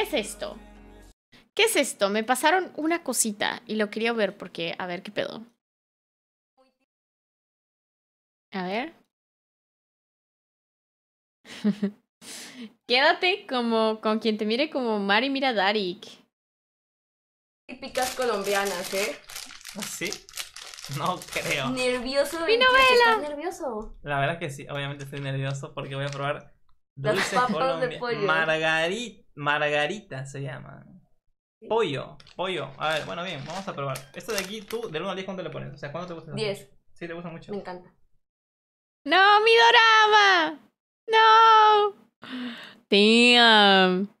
¿Qué es esto? ¿Qué es esto? Me pasaron una cosita y lo quería ver porque, a ver, ¿qué pedo? A ver. Quédate como con quien te mire como Mari mira Darik. Típicas colombianas, ¿eh? ¿Ah, ¿Sí? No creo. Nervioso. ¡Mi novela! nervioso? La verdad que sí, obviamente estoy nervioso porque voy a probar dulces Margarita. Margarita se llama. Pollo, pollo. A ver, bueno, bien, vamos a probar. Esto de aquí, tú, del 1 al 10, ¿cuánto le pones? O sea, ¿cuánto te gusta? 10. Sí, te gusta mucho. Me encanta. ¡No, mi dorama! ¡No! Damn.